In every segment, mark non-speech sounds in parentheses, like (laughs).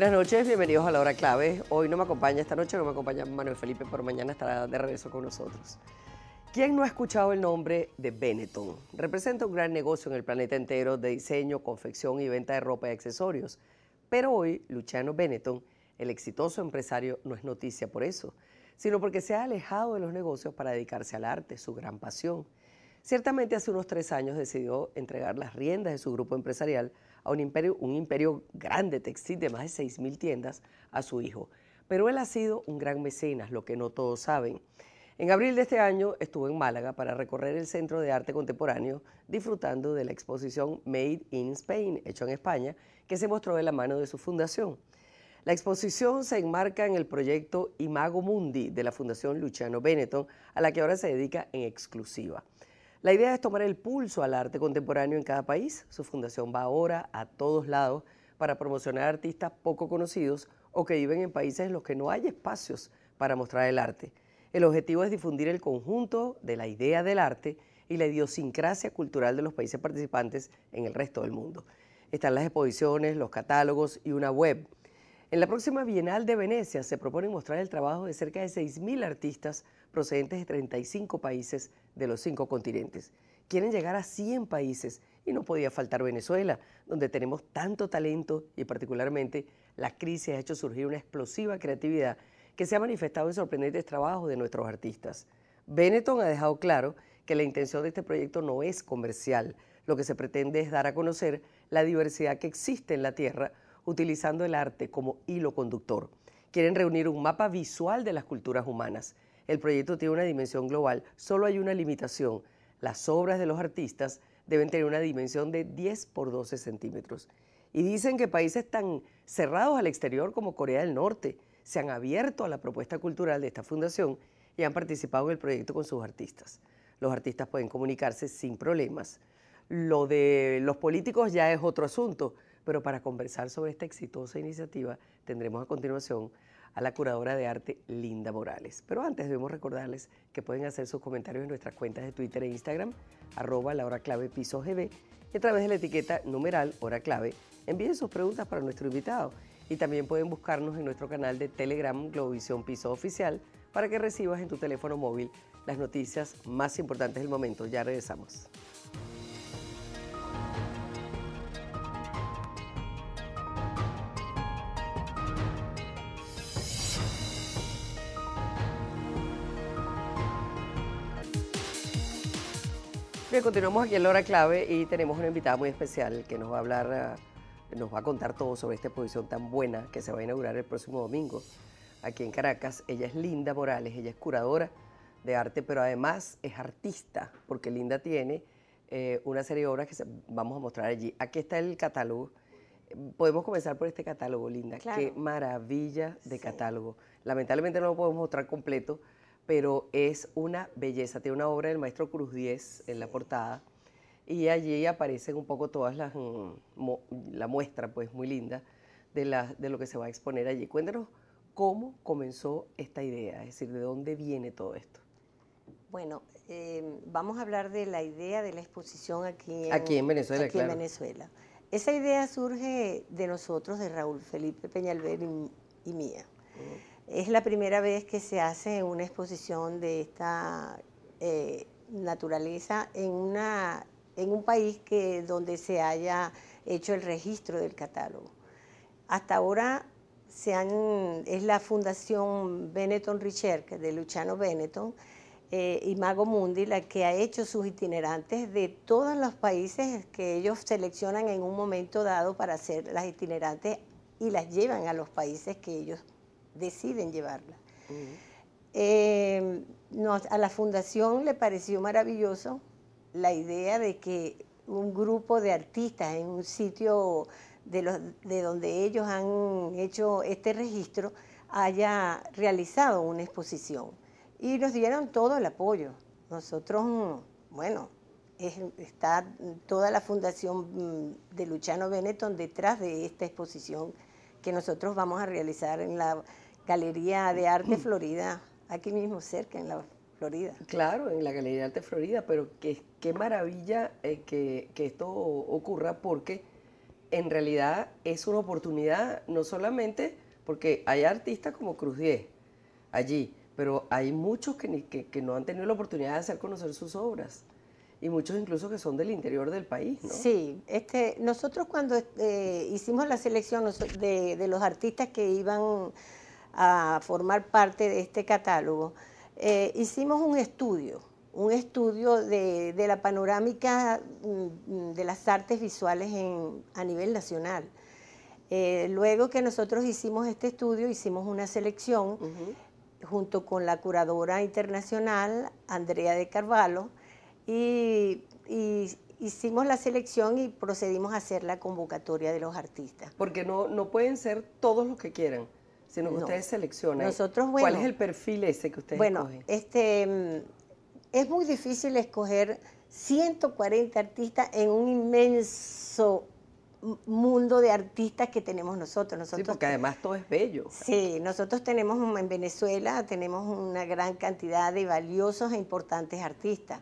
buenas noches, bienvenidos a la hora clave. Hoy no me acompaña, esta noche no me acompaña Manuel Felipe, pero mañana estará de regreso con nosotros. ¿Quién no ha escuchado el nombre de Benetton? Representa un gran negocio en el planeta entero de diseño, confección y venta de ropa y accesorios. Pero hoy, Luciano Benetton, el exitoso empresario, no es noticia por eso, sino porque se ha alejado de los negocios para dedicarse al arte, su gran pasión. Ciertamente hace unos tres años decidió entregar las riendas de su grupo empresarial un imperio, un imperio grande textil de más de 6.000 tiendas a su hijo. Pero él ha sido un gran mecenas, lo que no todos saben. En abril de este año estuvo en Málaga para recorrer el Centro de Arte Contemporáneo disfrutando de la exposición Made in Spain, hecho en España, que se mostró de la mano de su fundación. La exposición se enmarca en el proyecto Imago Mundi de la Fundación Luciano Benetton, a la que ahora se dedica en exclusiva. La idea es tomar el pulso al arte contemporáneo en cada país. Su fundación va ahora a todos lados para promocionar artistas poco conocidos o que viven en países en los que no hay espacios para mostrar el arte. El objetivo es difundir el conjunto de la idea del arte y la idiosincrasia cultural de los países participantes en el resto del mundo. Están las exposiciones, los catálogos y una web. En la próxima Bienal de Venecia se propone mostrar el trabajo de cerca de 6.000 artistas procedentes de 35 países de los cinco continentes. Quieren llegar a 100 países y no podía faltar Venezuela, donde tenemos tanto talento y particularmente la crisis ha hecho surgir una explosiva creatividad que se ha manifestado en sorprendentes trabajos de nuestros artistas. Benetton ha dejado claro que la intención de este proyecto no es comercial, lo que se pretende es dar a conocer la diversidad que existe en la Tierra utilizando el arte como hilo conductor. Quieren reunir un mapa visual de las culturas humanas el proyecto tiene una dimensión global, solo hay una limitación. Las obras de los artistas deben tener una dimensión de 10 por 12 centímetros. Y dicen que países tan cerrados al exterior como Corea del Norte se han abierto a la propuesta cultural de esta fundación y han participado en el proyecto con sus artistas. Los artistas pueden comunicarse sin problemas. Lo de los políticos ya es otro asunto, pero para conversar sobre esta exitosa iniciativa tendremos a continuación a la curadora de arte Linda Morales. Pero antes debemos recordarles que pueden hacer sus comentarios en nuestras cuentas de Twitter e Instagram, arroba la hora clave piso gb, y a través de la etiqueta numeral hora clave envíen sus preguntas para nuestro invitado. Y también pueden buscarnos en nuestro canal de Telegram Globovisión Piso Oficial para que recibas en tu teléfono móvil las noticias más importantes del momento. Ya regresamos. continuamos aquí en la Hora Clave y tenemos una invitada muy especial que nos va a hablar, eh, nos va a contar todo sobre esta exposición tan buena que se va a inaugurar el próximo domingo aquí en Caracas. Ella es Linda Morales, ella es curadora de arte, pero además es artista, porque Linda tiene eh, una serie de obras que vamos a mostrar allí. Aquí está el catálogo. Podemos comenzar por este catálogo, Linda. Qué maravilla de catálogo. Lamentablemente no lo podemos mostrar completo, pero es una belleza. Tiene una obra del maestro Cruz Diez en la portada y allí aparecen un poco todas las, mm, la muestra, pues muy linda, de, de lo que se va a exponer allí. Cuéntanos cómo comenzó esta idea, es decir, de dónde viene todo esto. Bueno, em, vamos a hablar de la idea de la exposición aquí en, aquí en Venezuela. Esa idea surge de nosotros, de Raúl Felipe Peñalver y, mía. Es la primera vez que se hace una exposición de esta eh, naturaleza en, una, en un país que, donde se haya hecho el registro del catálogo. Hasta ahora se es la Fundación Benetton Research de Luciano Benetton eh, y Mago Mundi la que ha hecho sus itinerantes de todos los países que ellos seleccionan en un momento dado para hacer las itinerantes y las llevan a los países que ellos deciden llevarla. Eh, a la fundación le pareció maravilloso la idea de que un grupo de artistas en un sitio de, los, de donde ellos han hecho este registro haya realizado una exposición. Y nos dieron todo el apoyo. Nosotros, bueno, está toda la fundación mm, de Luchano Benetton detrás de esta exposición que nosotros vamos a realizar en la Galería de Arte mm. Florida, aquí mismo cerca, en la Florida. Claro, en la Galería de Arte Florida, pero qué, qué maravilla eh, que, esto ocurra porque en realidad es una oportunidad, no solamente porque hay artistas como Cruz Diez allí, pero hay muchos que, que, no han tenido la oportunidad de hacer conocer sus obras y muchos incluso que son del interior del país. Sí, este, nosotros cuando eh, hicimos la selección de, de, los artistas que iban a formar parte de este catálogo, eh, hicimos un estudio, un estudio de, la panorámica mm, de las artes visuales a nivel nacional. Eh, luego que nosotros hicimos este estudio, hicimos una selección junto con la curadora internacional, Andrea de Carvalho, y, hicimos la selección y procedimos a hacer la convocatoria de los artistas. Porque no, no pueden ser todos los que quieran sino ustedes seleccionan. ¿Cuál es el perfil ese que ustedes bueno, este, mm, es muy difícil escoger 140 artistas en un inmenso mundo de artistas que tenemos nosotros. sí, porque además todo es bello. Sí, nosotros tenemos en Venezuela, tenemos una gran cantidad de valiosos e importantes artistas.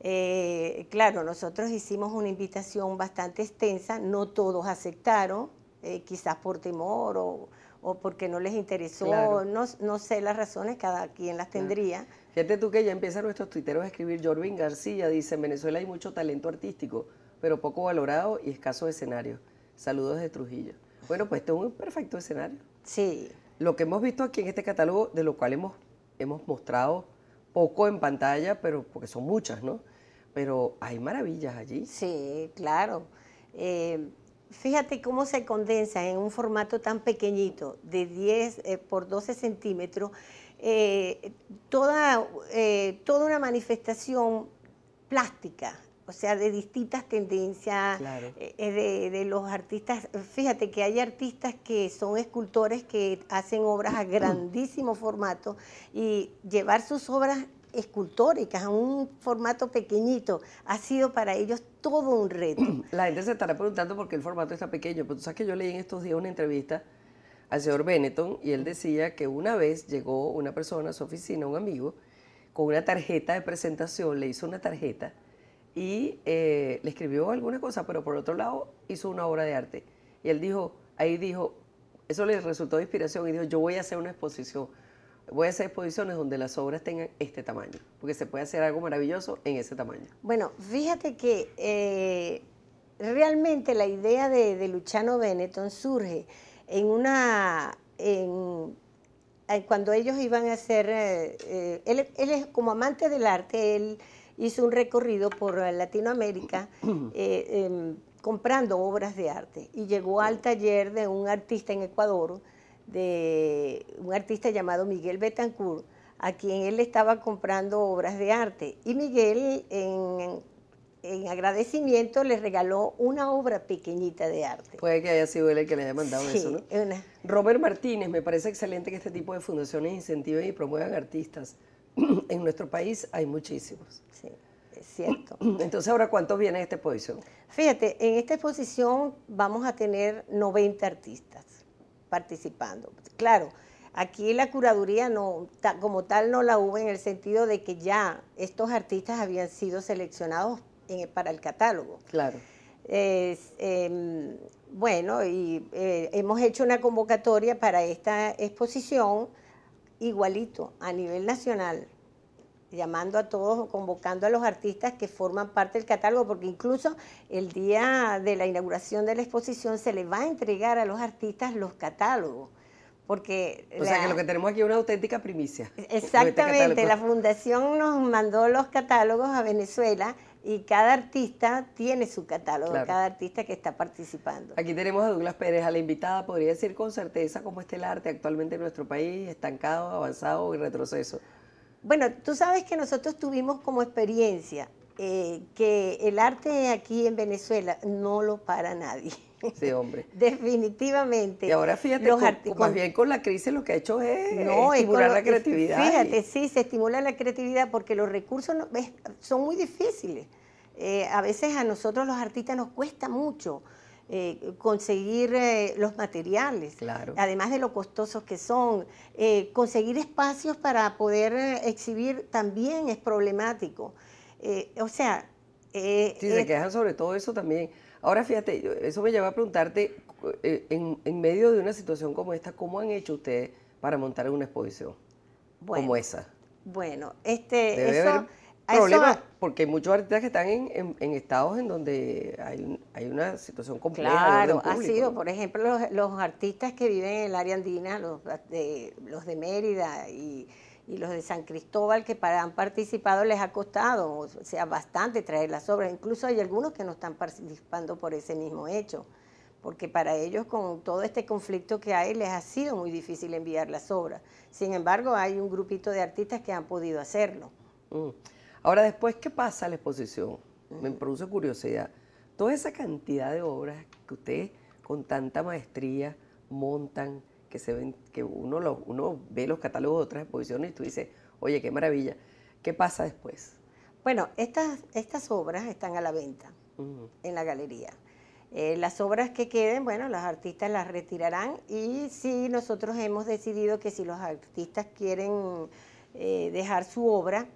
Eh, claro, nosotros hicimos una invitación bastante extensa, no todos aceptaron, eh, quizás por temor o o porque no les interesó, no, sé las razones, cada quien las tendría. Fíjate tú que ya empiezan nuestros tuiteros a escribir, Jorvin García dice, en Venezuela hay mucho talento artístico, pero poco valorado y escaso escenario. Saludos de Trujillo. Bueno, pues este un perfecto escenario. Sí. Lo que hemos visto aquí en este catálogo, de lo cual hemos, hemos mostrado poco en pantalla, pero porque son muchas, ¿no? Pero hay maravillas allí. Sí, claro. Eh, Fíjate cómo se condensa en un formato tan pequeñito, de 10 eh, por 12 centímetros, eh, toda, eh, toda una manifestación plástica, o sea, de distintas tendencias de, de, los artistas. Fíjate que hay artistas que son escultores que hacen obras a grandísimo formato y llevar sus obras escultóricas, a un formato pequeñito, ha sido para ellos todo un reto. (clears throat) La gente se estará preguntando por qué el formato está pequeño, pero tú sabes que yo leí en estos días una entrevista al señor Benetton y él decía que una vez llegó una persona a su oficina, un amigo, con una tarjeta de presentación, le hizo una tarjeta y eh, le escribió alguna cosa, pero por otro lado hizo una obra de arte. Y él dijo, ahí dijo, eso le resultó de inspiración y dijo, yo voy a hacer una exposición voy a hacer exposiciones donde las obras tengan este tamaño, porque se puede hacer algo maravilloso en ese tamaño. Bueno, fíjate que eh, realmente la idea de, Luchano Luciano Benetton surge en una... Eh, cuando ellos iban a hacer... Eh, él, es como amante del arte, él hizo un recorrido por Latinoamérica (clears throat) em, comprando obras de arte y llegó al taller de un artista en Ecuador de un artista llamado Miguel Betancourt, a quien él estaba comprando obras de arte. Y Miguel, en, agradecimiento, le regaló una obra pequeñita de arte. Puede que haya sido él el que le haya mandado eso, ¿no? Robert Martínez, me parece excelente que este tipo de fundaciones incentiven y promuevan artistas. (clears throat) en nuestro país hay muchísimos. Sí, es cierto. (clears throat) Entonces, ¿ahora cuántos vienen a esta exposición? Fíjate, en esta exposición vamos a tener 90 artistas participando. Claro, aquí la curaduría no, como tal no la hubo en el sentido de que ya estos artistas habían sido seleccionados para el catálogo. Claro. Em, bueno, y eh, hemos hecho una convocatoria para esta exposición igualito a nivel nacional llamando a todos o convocando a los artistas que forman parte del catálogo, porque incluso el día de la inauguración de la exposición se le va a entregar a los artistas los catálogos. Porque o sea que lo que tenemos aquí es una auténtica primicia. Este Exactamente, la fundación nos mandó los catálogos a Venezuela y cada artista tiene su catálogo, cada artista que está participando. Aquí tenemos a Douglas Pérez, a la invitada, podría decir con certeza cómo está el arte actualmente en nuestro país, estancado, avanzado y retroceso. Bueno, tú sabes que nosotros tuvimos como experiencia eh, que el arte aquí en Venezuela no lo para nadie. Sí, hombre. (laughs) Definitivamente. Y ahora fíjate, los con, más bien con la crisis lo que ha hecho es estimular la creatividad. Fíjate, sí, se estimula la creatividad porque los recursos son muy difíciles. Eh, a veces a nosotros los artistas nos cuesta mucho eh, conseguir eh, los materiales, además de lo costosos que son. Eh, conseguir espacios para poder exhibir también es problemático. o sea... si se quejan sobre todo eso también. Ahora fíjate, eso me lleva a preguntarte, en, medio de una situación como esta, ¿cómo han hecho ustedes para montar una exposición como esa? Bueno, este, eso problemas porque hay muchos artistas que están en, estados en donde hay, una situación compleja. Claro, ha sido, por ejemplo, los, artistas que viven en el área andina, los de, Mérida y, los de San Cristóbal que han participado les ha costado, sea, bastante traer las obras. Incluso hay algunos que no están participando por ese mismo hecho, porque para ellos con todo este conflicto que hay les ha sido muy difícil enviar las obras. Sin embargo, hay un grupito de artistas que han podido hacerlo. Mm. Ahora, después, ¿qué pasa a la exposición? Me produce curiosidad. Toda esa cantidad de obras que ustedes con tanta maestría montan, que se ven, que uno, uno ve los catálogos de otras exposiciones y tú dices, oye, qué maravilla. ¿Qué pasa después? Bueno, estas, estas obras están a la venta en la galería. Eh, las obras que queden, bueno, los artistas las retirarán y si sí, nosotros hemos decidido que si los artistas quieren eh, dejar su obra,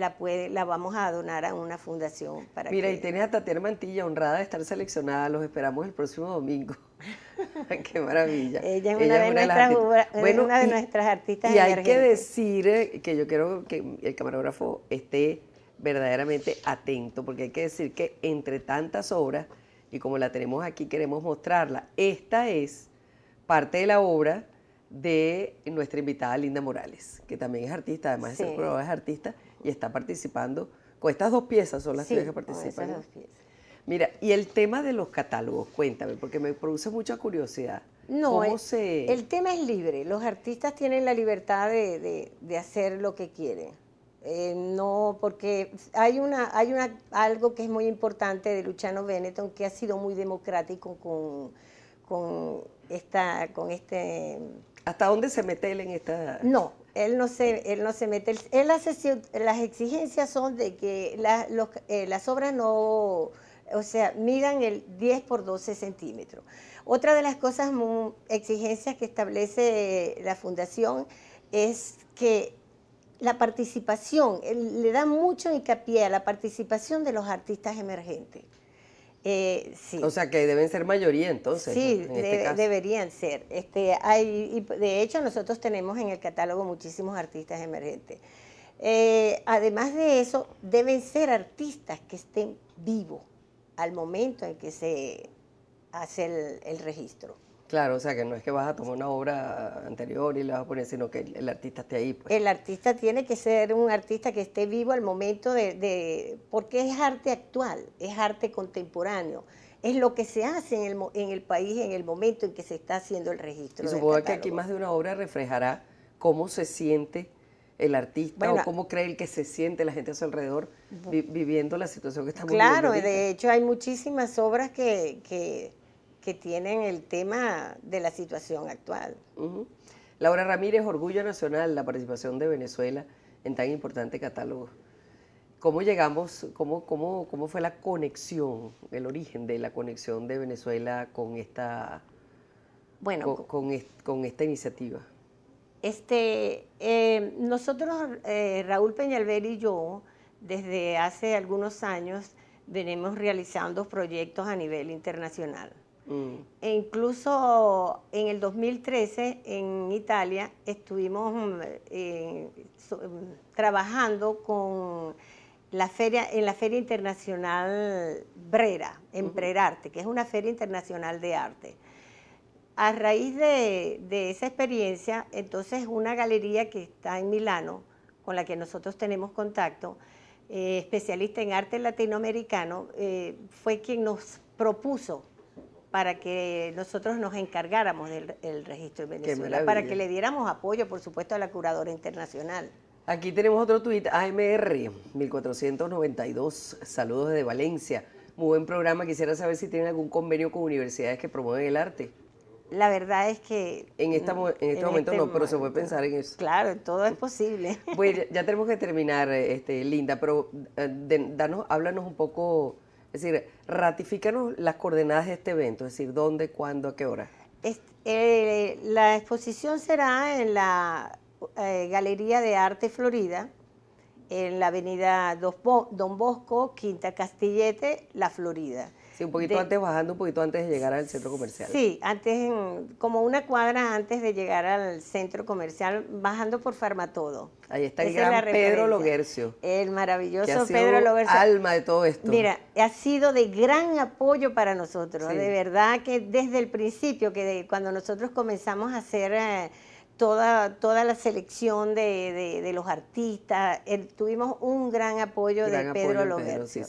la, vamos a donar a una fundación. Para Mira, y tienes a Tatiana Mantilla honrada de estar seleccionada, los esperamos el próximo domingo. (laughs) ¡Qué maravilla! Ella es, una, de nuestras, bueno, artistas. Y hay que decir eh, que yo quiero que el camarógrafo esté verdaderamente atento, porque hay que decir que entre tantas obras, y como la tenemos aquí, queremos mostrarla, esta es parte de la obra de nuestra invitada Linda Morales, que también es artista, además de ser es artista, y está participando con estas dos piezas, son las que participan. Con dos piezas. Mira, y el tema de los catálogos, cuéntame, porque me produce mucha curiosidad. No, ¿Cómo el, eh, el tema es libre. Los artistas tienen la libertad de, de, de hacer lo que quieren. Eh, no, porque hay una, hay una, algo que es muy importante de Luciano Benetton, que ha sido muy democrático con, con esta, con este. ¿Hasta dónde se mete él en esta? No, él no se, no se mete. Él hace, las exigencias son de que eh, las obras no, o sea, midan el 10 por 12 centímetros. Otra de las cosas, exigencias que establece la fundación es que la participación, le da mucho hincapié a la participación de los artistas emergentes. Eh, sí. O sea que deben ser mayoría entonces. Sí, este deberían ser. Este, hay, de hecho, nosotros tenemos en el catálogo muchísimos artistas emergentes. Eh, además de eso, deben ser artistas que estén vivos al momento en que se hace el registro. Claro, o sea que no es que vas a tomar una obra anterior y la vas a poner, sino que el, artista esté ahí. Pues. El artista tiene que ser un artista que esté vivo al momento de, porque es arte actual, es arte contemporáneo. Es lo que se hace en el, país en el momento en que se está haciendo el registro. Y supongo que aquí más de una obra reflejará cómo se siente el artista o cómo cree el que se siente la gente a su alrededor viviendo la situación que estamos claro, viviendo. Claro, de hecho hay muchísimas obras que, que que tienen el tema de la situación actual. Laura Ramírez, Orgullo Nacional, la participación de Venezuela en tan importante catálogo. ¿Cómo llegamos, cómo, cómo, fue la conexión, el origen de la conexión de Venezuela con esta, bueno, con, esta iniciativa? Este, eh, nosotros, eh, Raúl Peñalver y yo, desde hace algunos años, venimos realizando proyectos a nivel internacional. Mm. E incluso en el 2013 en Italia estuvimos mm, eh, mm, trabajando con la feria, en la Feria Internacional Brera, en Brera Arte, que es una feria internacional de arte. A raíz de, esa experiencia, entonces una galería que está en Milano, con la que nosotros tenemos contacto, eh, especialista en arte latinoamericano, eh, fue quien nos propuso para que nosotros nos encargáramos del registro en Venezuela, para que le diéramos apoyo, por supuesto, a la curadora internacional. Aquí tenemos otro tuit, AMR 1492, saludos desde Valencia. Muy buen programa, quisiera saber si tienen algún convenio con universidades que promueven el arte. La verdad es que... En, esta, en este momento este no, pero se puede pensar en eso. Claro, todo es posible. Bueno, ya (laughs) tenemos que terminar, este, Linda, pero eh, háblanos un poco es decir, ratifícanos las coordenadas de este evento, es decir, dónde, cuándo, a qué hora. Eh, la exposición será en la eh, Galería de Arte Florida, en la avenida Don Bosco, Quinta Castillete, La Florida un poquito antes, bajando un poquito antes de llegar al centro comercial. Sí, antes, como una cuadra antes de llegar al centro comercial, bajando por Farmatodo. Ahí está el gran Pedro Loguercio. El maravilloso Pedro Loguercio. alma de todo esto. Mira, ha sido de gran apoyo para nosotros. De verdad que desde el principio, que cuando nosotros comenzamos a hacer... Eh, toda, toda la selección de, de, los artistas. tuvimos un gran apoyo de Pedro López. Sí,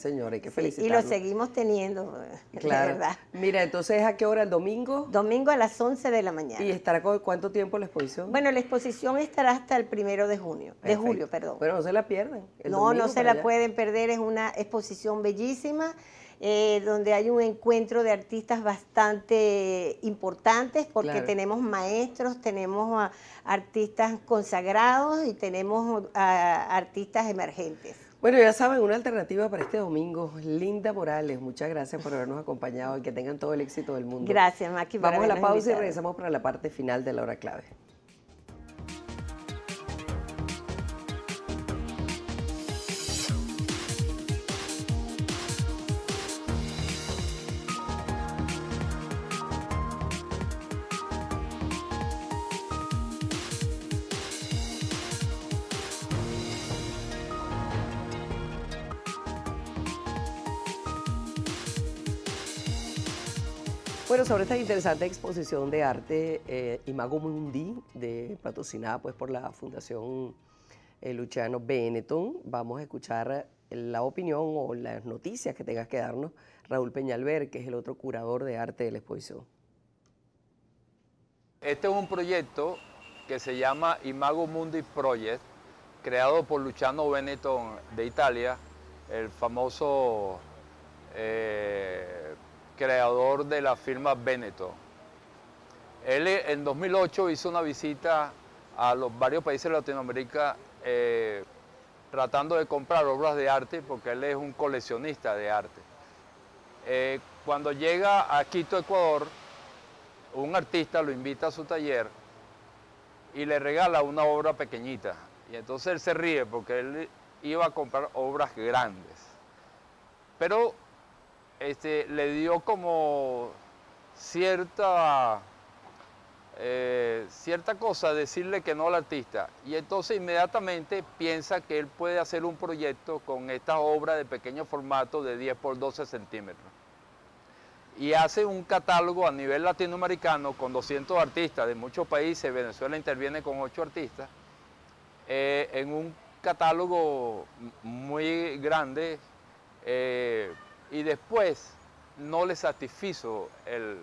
y lo seguimos teniendo, la verdad. Mira, entonces, ¿a qué hora el domingo? Domingo a las 11 de la mañana. ¿Y estará con cuánto tiempo la exposición? Bueno, la exposición estará hasta el primero de junio, de julio, perdón. Pero no se la pierden. no, no se la pueden perder, es una exposición bellísima. Eh, donde hay un encuentro de artistas bastante importantes, porque tenemos maestros, tenemos artistas consagrados y tenemos artistas emergentes. Bueno, ya saben, una alternativa para este domingo. Linda Morales, muchas gracias por habernos acompañado y que tengan todo el éxito del mundo. Gracias, Maki. Vamos a la pausa y regresamos para la parte final de la hora clave. Bueno, sobre esta interesante exposición de arte eh, Imago Mundi, de, patrocinada pues, por la Fundación Luchano eh, Luciano Benetton, vamos a escuchar la opinión o las noticias que tengas que darnos Raúl Peñalver, que es el otro curador de arte de la exposición. Este es un proyecto que se llama Imago Mundi Project, creado por Luciano Benetton de Italia, el famoso eh, creador de la firma Veneto. Él en 2008 hizo una visita a los varios países de Latinoamérica eh, tratando de comprar obras de arte porque él es un coleccionista de arte. Eh, cuando llega a Quito, Ecuador, un artista lo invita a su taller y le regala una obra pequeñita. Y entonces él se ríe porque él iba a comprar obras grandes. Pero este, le dio como cierta, eh, cierta cosa decirle que no al artista. Y entonces inmediatamente piensa que él puede hacer un proyecto con esta obra de pequeño formato de 10 por 12 centímetros. Y hace un catálogo a nivel latinoamericano con 200 artistas de muchos países. Venezuela interviene con 8 artistas. Eh, en un catálogo muy grande. Eh, y después no le satisfizo el,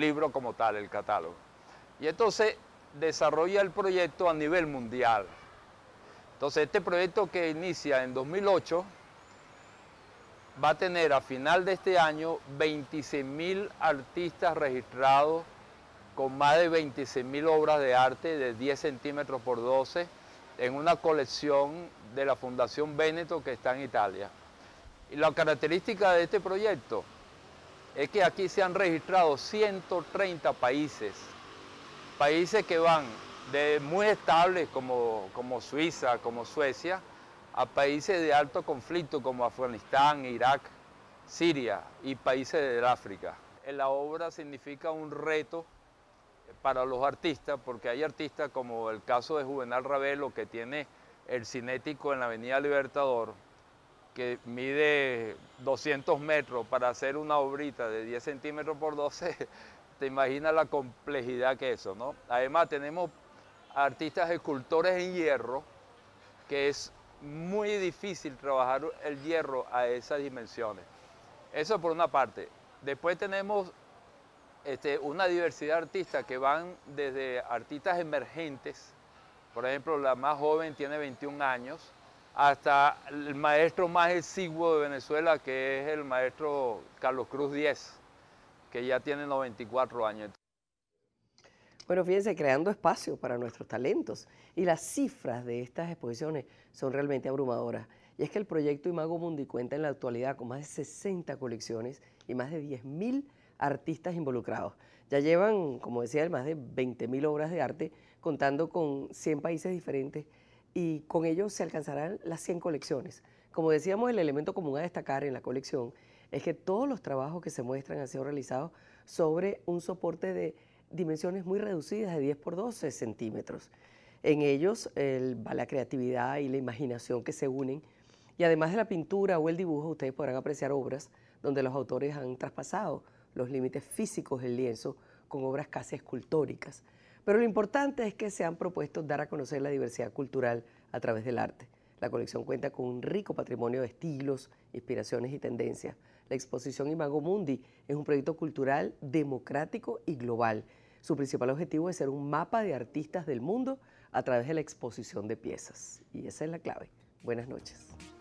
libro como tal, el catálogo. Y entonces desarrolla el proyecto a nivel mundial. Entonces este proyecto que inicia en 2008 va a tener a final de este año 26.000 artistas registrados con más de 26.000 obras de arte de 10 centímetros por 12 en una colección de la Fundación Veneto que está en Italia. Y la característica de este proyecto es que aquí se han registrado 130 países, países que van de muy estables como, Suiza, como Suecia, a países de alto conflicto como Afganistán, Irak, Siria y países del África. La obra significa un reto para los artistas, porque hay artistas como el caso de Juvenal Ravelo, que tiene el cinético en la Avenida Libertador, que mide 200 metros para hacer una obrita de 10 centímetros por 12, (laughs) te imaginas la complejidad que eso, ¿no? Además tenemos artistas escultores en hierro, que es muy difícil trabajar el hierro a esas dimensiones. Eso por una parte. Después tenemos este, una diversidad de artistas que van desde artistas emergentes, por ejemplo, la más joven tiene 21 años, hasta el maestro más exiguo de Venezuela, que es el maestro Carlos Cruz Díez, que ya tiene 94 años. Bueno, fíjense, creando espacio para nuestros talentos. Y las cifras de estas exposiciones son realmente abrumadoras. Y es que el proyecto Imago Mundi cuenta en la actualidad con más de 60 colecciones y más de 10.000 artistas involucrados. Ya llevan, como decía, más de 20.000 obras de arte, contando con 100 países diferentes y con ello se alcanzarán las 100 colecciones. Como decíamos, el elemento común a destacar en la colección es que todos los trabajos que se muestran han sido realizados sobre un soporte de dimensiones muy reducidas de 10 por 12 centímetros. En ellos va la creatividad y la imaginación que se unen. Y además de la pintura o el dibujo, ustedes podrán apreciar obras donde los autores han traspasado los límites físicos del lienzo con obras casi escultóricas. Pero lo importante es que se han propuesto dar a conocer la diversidad cultural a través del arte. La colección cuenta con un rico patrimonio de estilos, inspiraciones y tendencias. La exposición Imago Mundi es un proyecto cultural democrático y global. Su principal objetivo es ser un mapa de artistas del mundo a través de la exposición de piezas. Y esa es la clave. Buenas noches.